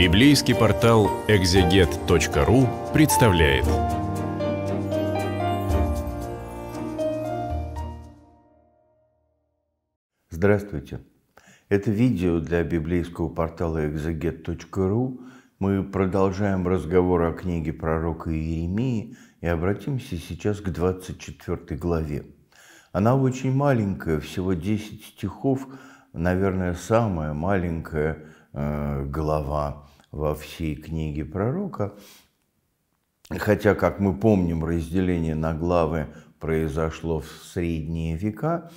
Библейский портал экзегет.ру представляет. Здравствуйте. Это видео для библейского портала экзегет.ру. Мы продолжаем разговор о книге пророка Иеремии и обратимся сейчас к 24 главе. Она очень маленькая, всего 10 стихов, наверное, самая маленькая Э, глава во всей книге пророка. Хотя, как мы помним, разделение на главы произошло в средние века,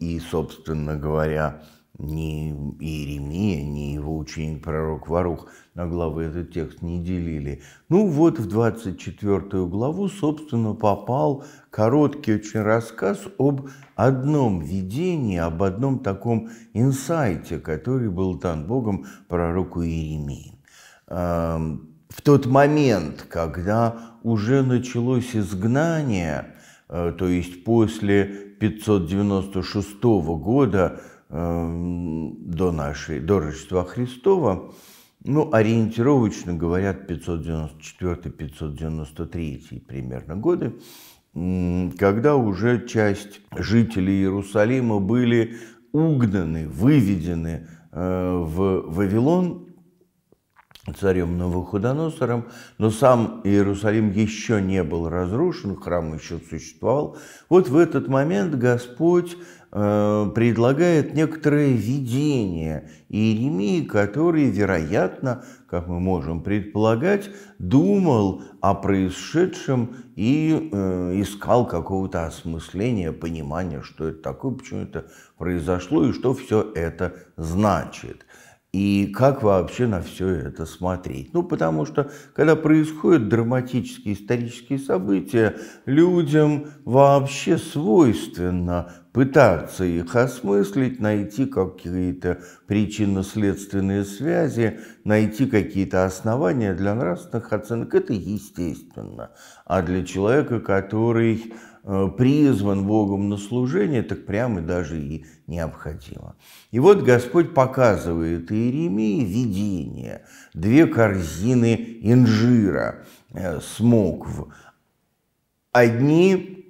и, собственно говоря, ни Иеремия, ни его ученик пророк Варух на главы этот текст не делили. Ну вот в 24 главу, собственно, попал короткий очень рассказ об одном видении, об одном таком инсайте, который был дан Богом пророку Иеремии. Эм, в тот момент, когда уже началось изгнание, э, то есть после 596 года, Эм, до нашей, до Рождества Христова, ну, ориентировочно говорят 594-593 примерно годы, когда уже часть жителей Иерусалима были угнаны, выведены э, в Вавилон царем Новоходоносором, но сам Иерусалим еще не был разрушен, храм еще существовал. Вот в этот момент Господь Э, предлагает некоторое видение Иеремии, который, вероятно, как мы можем предполагать, думал о происшедшем и э, искал какого-то осмысления, понимания, что это такое, почему это произошло и что все это значит. И как вообще на все это смотреть? Ну, потому что, когда происходят драматические исторические события, людям вообще свойственно пытаться их осмыслить, найти какие-то причинно-следственные связи, найти какие-то основания для нравственных оценок. Это естественно. А для человека, который Э, призван Богом на служение, так прямо даже и необходимо. И вот Господь показывает Иеремии видение, две корзины инжира, э, смокв. Одни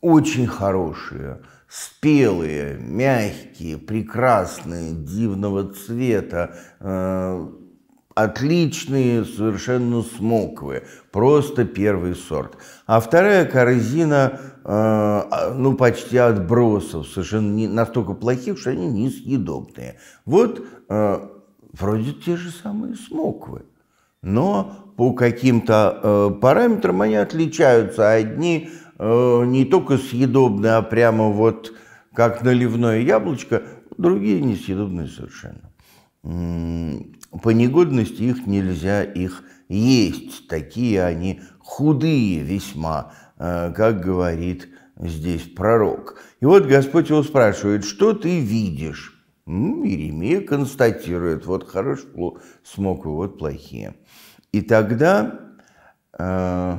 очень хорошие, спелые, мягкие, прекрасные, дивного цвета, э, отличные совершенно смоквы, просто первый сорт. А вторая корзина, э, а, ну, почти отбросов, совершенно не, настолько плохих, что они несъедобные. Вот э, вроде те же самые смоквы, но по каким-то э, параметрам они отличаются. Одни э, не только съедобные, а прямо вот как наливное яблочко, другие несъедобные совершенно по негодности их нельзя их есть. Такие они худые весьма, э, как говорит здесь пророк. И вот Господь его спрашивает, что ты видишь? Ну, Иеремия констатирует, вот хорошо смог, вот плохие. И тогда э,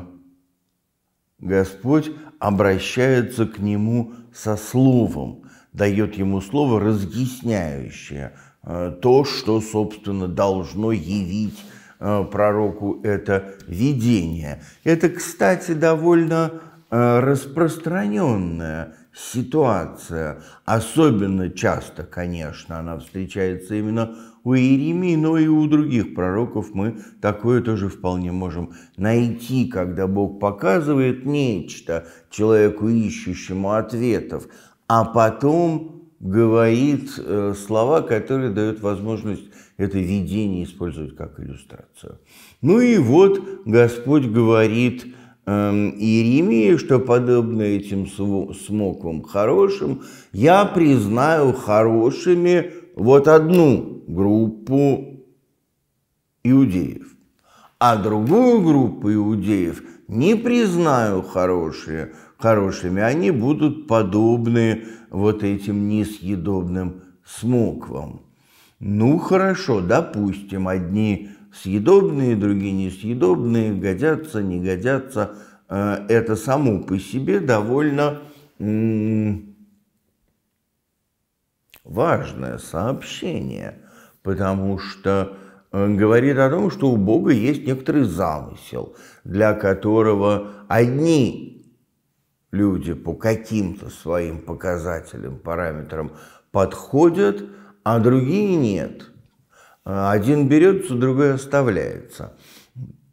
Господь обращается к нему со словом, дает ему слово разъясняющее – Э, то, что, собственно, должно явить э, пророку это видение. Это, кстати, довольно э, распространенная ситуация. Особенно часто, конечно, она встречается именно у Иеремии, но и у других пророков мы такое тоже вполне можем найти, когда Бог показывает нечто человеку, ищущему ответов, а потом говорит э, слова, которые дают возможность это видение использовать как иллюстрацию. Ну и вот Господь говорит эм, Иеремии, что подобно этим смоквам хорошим, я признаю хорошими вот одну группу иудеев, а другую группу иудеев не признаю хорошие, хорошими, они будут подобны вот этим несъедобным смоквам. Ну хорошо, допустим, одни съедобные, другие несъедобные, годятся, не годятся. Э, это само по себе довольно важное сообщение, потому что э, говорит о том, что у Бога есть некоторый замысел, для которого одни люди по каким-то своим показателям, параметрам подходят, а другие нет. Один берется, другой оставляется.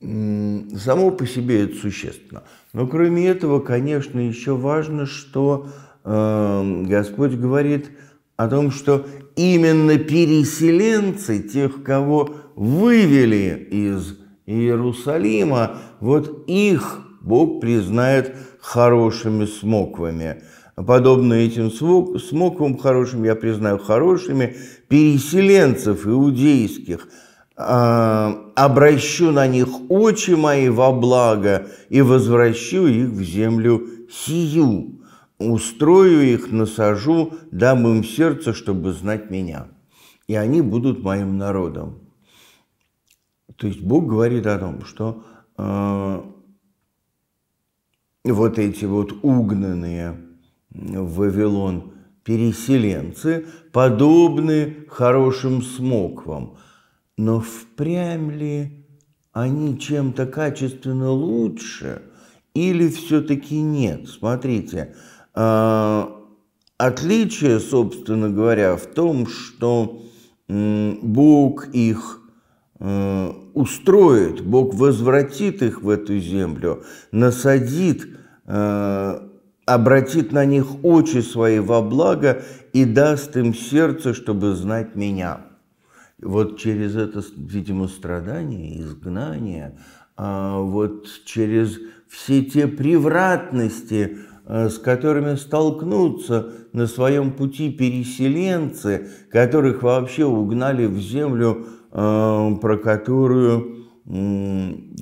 Само по себе это существенно. Но кроме этого, конечно, еще важно, что э, Господь говорит о том, что именно переселенцы, тех, кого вывели из Иерусалима, вот их Бог признает хорошими смоквами. Подобно этим смоквам хорошим я признаю хорошими переселенцев иудейских, а, обращу на них очи мои во благо и возвращу их в землю сию, устрою их, насажу, дам им сердце, чтобы знать меня, и они будут моим народом. То есть Бог говорит о том, что а, вот эти вот угнанные в Вавилон переселенцы подобны хорошим смоквам. Но впрямь ли они чем-то качественно лучше или все-таки нет? Смотрите, а, отличие, собственно говоря, в том, что Бог их Э, устроит, Бог возвратит их в эту землю, насадит, э, обратит на них очи свои во благо и даст им сердце, чтобы знать меня. Вот через это, видимо, страдание, изгнание, а вот через все те превратности, э, с которыми столкнутся на своем пути переселенцы, которых вообще угнали в землю Э, про которую,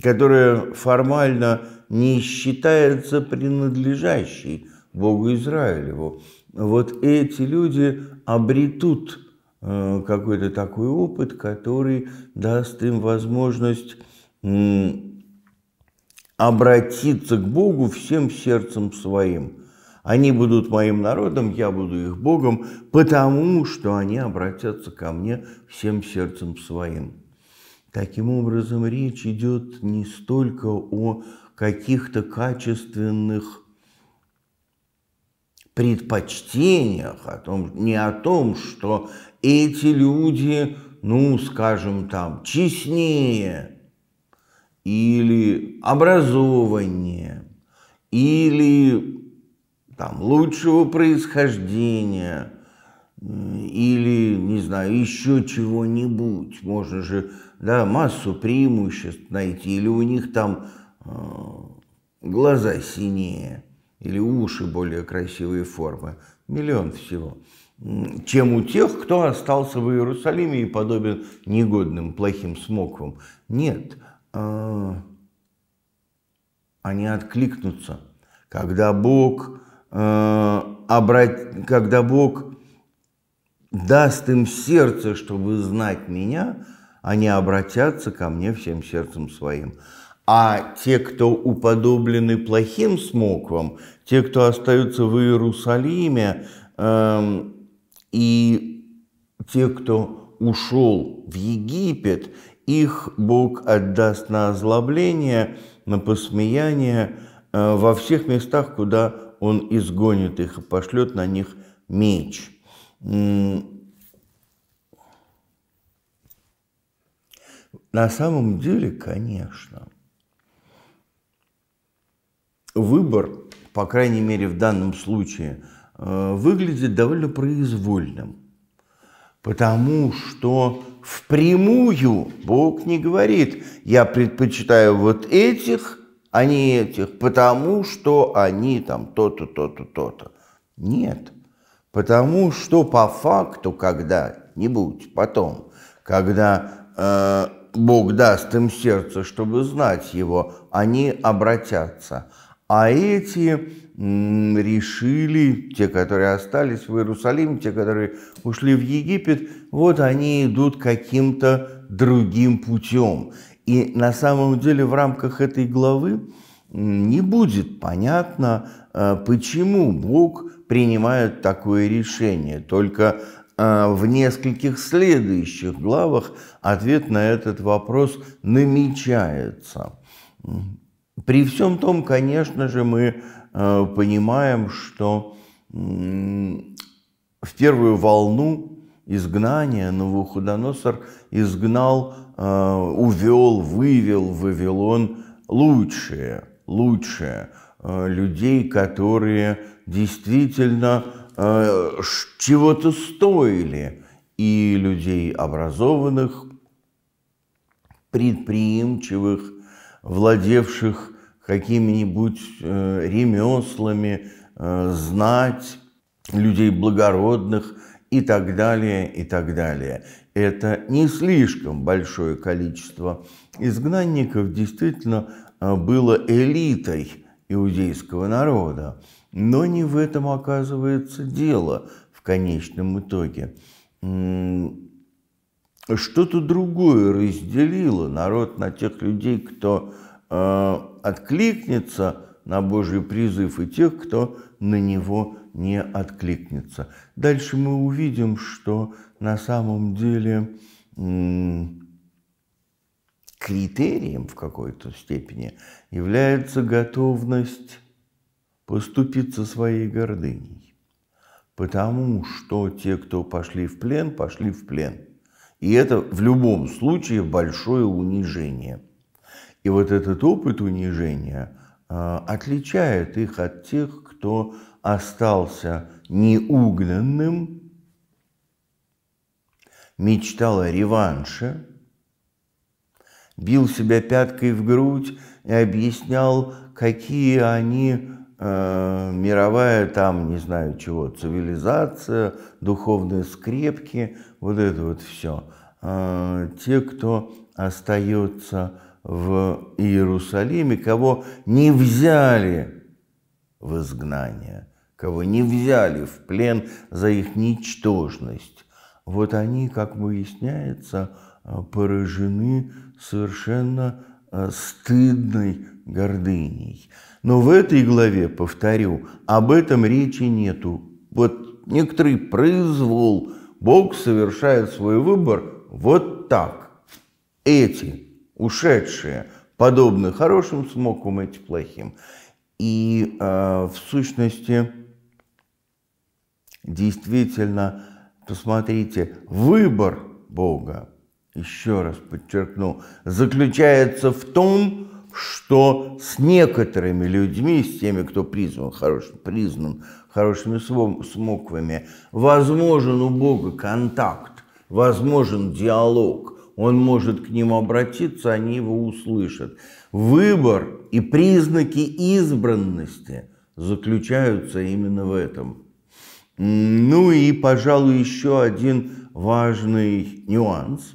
которая формально не считается принадлежащей Богу Израилеву. Вот эти люди обретут э, какой-то такой опыт, который даст им возможность обратиться к Богу всем сердцем своим – они будут моим народом, я буду их Богом, потому что они обратятся ко мне всем сердцем своим. Таким образом, речь идет не столько о каких-то качественных предпочтениях, о том, не о том, что эти люди, ну, скажем там, честнее или образованнее, или там, лучшего происхождения или, не знаю, еще чего-нибудь. Можно же да, массу преимуществ найти. Или у них там э, глаза синее, или уши более красивые формы. Миллион всего. Чем у тех, кто остался в Иерусалиме и подобен негодным, плохим смоквам. Нет, э, они откликнутся. Когда Бог а когда Бог даст им сердце, чтобы знать меня, они обратятся ко мне всем сердцем своим. А те, кто уподоблены плохим смоквам, те, кто остаются в Иерусалиме, эм, и те, кто ушел в Египет, их Бог отдаст на озлобление, на посмеяние э, во всех местах, куда он изгонит их и пошлет на них меч. На самом деле, конечно, выбор, по крайней мере в данном случае, э, выглядит довольно произвольным, потому что впрямую Бог не говорит, я предпочитаю вот этих – они а этих, потому что они там то-то, то-то, то-то. Нет. Потому что по факту когда-нибудь потом, когда э, Бог даст им сердце, чтобы знать его, они обратятся. А эти решили, те, которые остались в Иерусалиме, те, которые ушли в Египет, вот они идут каким-то другим путем. И на самом деле в рамках этой главы не будет понятно, э, почему Бог принимает такое решение. Только э, в нескольких следующих главах ответ на этот вопрос намечается. При всем том, конечно же, мы э, понимаем, что в первую волну изгнания Навуходоносор изгнал, э, увел, вывел в Вавилон лучшее, лучшее э, людей, которые действительно э, чего-то стоили, и людей образованных, предприимчивых, владевших какими-нибудь ремеслами, знать, людей благородных – и так далее, и так далее. Это не слишком большое количество изгнанников действительно а, было элитой иудейского народа. Но не в этом оказывается дело в конечном итоге. Что-то другое разделило народ на тех людей, кто а, откликнется на Божий призыв, и тех, кто на него не откликнется. Дальше мы увидим, что на самом деле критерием в какой-то степени является готовность поступиться своей гордыней. Потому что те, кто пошли в плен, пошли в плен. И это в любом случае большое унижение. И вот этот опыт унижения а, отличает их от тех, кто остался неугнанным, мечтал о реванше, бил себя пяткой в грудь и объяснял, какие они э, мировая там, не знаю чего, цивилизация, духовные скрепки, вот это вот все. Э, а, те, кто остается в Иерусалиме, кого не взяли в изгнание – Кого не взяли в плен за их ничтожность. Вот они, как выясняется, э, поражены совершенно э, стыдной гордыней. Но в этой главе, повторю, об этом речи нету. Вот некоторый произвол, Бог совершает свой выбор вот так. Эти, ушедшие, подобны хорошим смокам, эти плохим. И э, в сущности Действительно, посмотрите, выбор Бога, еще раз подчеркну, заключается в том, что с некоторыми людьми, с теми, кто призван хорошим, признан хорошими смоквами, возможен у Бога контакт, возможен диалог, он может к ним обратиться, они его услышат. Выбор и признаки избранности заключаются именно в этом – ну и, пожалуй, еще один важный нюанс,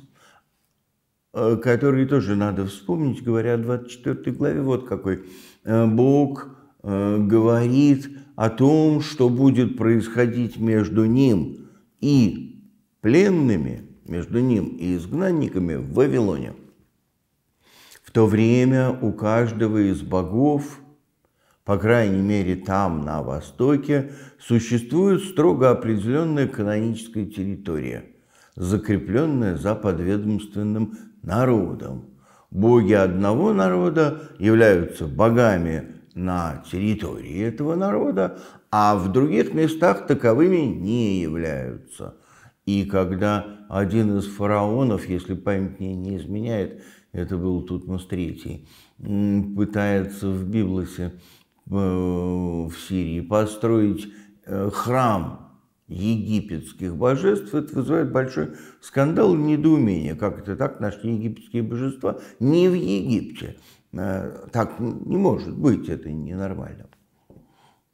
э, который тоже надо вспомнить, говоря о 24 главе, вот какой. Э, Бог э, говорит о том, что будет происходить между ним и пленными, между ним и изгнанниками в Вавилоне. В то время у каждого из богов – по крайней мере там, на Востоке, существует строго определенная каноническая территория, закрепленная за подведомственным народом. Боги одного народа являются богами на территории этого народа, а в других местах таковыми не являются. И когда один из фараонов, если память мне не изменяет, это был Тутмос III, пытается в Библосе в Сирии, построить э, храм египетских божеств, это вызывает большой скандал и недоумение, как это так, наши египетские божества не в Египте. Э, так не может быть, это ненормально.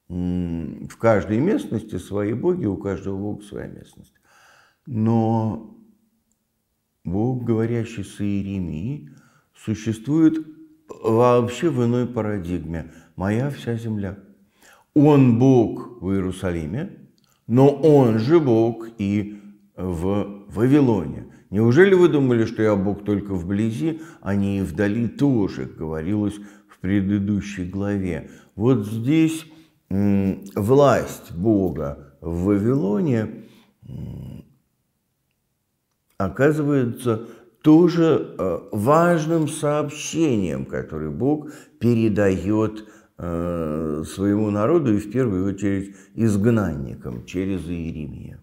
В каждой местности свои боги, у каждого бога своя местность. Но Бог, говорящий с Иеремией, существует вообще в иной парадигме – моя вся земля. Он Бог в Иерусалиме, но Он же Бог и в Вавилоне. Неужели вы думали, что я Бог только вблизи, а не и вдали тоже, говорилось в предыдущей главе. Вот здесь власть Бога в Вавилоне оказывается тоже э, важным сообщением, которое Бог передает Э, своему народу и в первую очередь изгнанникам через Иеремию.